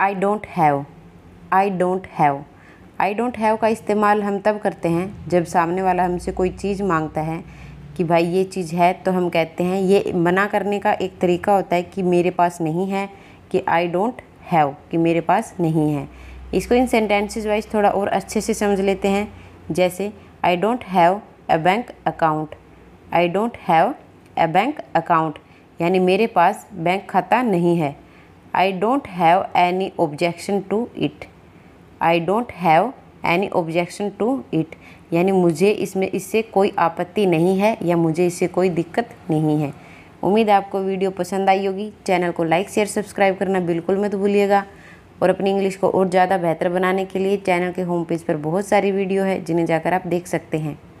I don't have I don't have I don't have का इस्तेमाल हम तब करते हैं जब सामने वाला हमसे कोई चीज़ मांगता है कि भाई ये चीज़ है तो हम कहते हैं ये मना करने का एक तरीका होता है कि मेरे पास नहीं है कि आई डोंट हैव कि मेरे पास नहीं है इसको इन सेंटेंसेस वाइज थोड़ा और अच्छे से समझ लेते हैं जैसे I don't have a bank account I don't have a bank account यानी मेरे पास बैंक खाता नहीं है I don't have any objection to it I don't have any objection to it यानी मुझे इसमें इससे कोई आपत्ति नहीं है या मुझे इससे कोई दिक्कत नहीं है उम्मीद है आपको वीडियो पसंद आई होगी चैनल को लाइक शेयर सब्सक्राइब करना बिल्कुल मत भूलिएगा और अपनी इंग्लिश को और ज़्यादा बेहतर बनाने के लिए चैनल के होम पेज पर बहुत सारी वीडियो है जिन्हें जाकर आप देख सकते हैं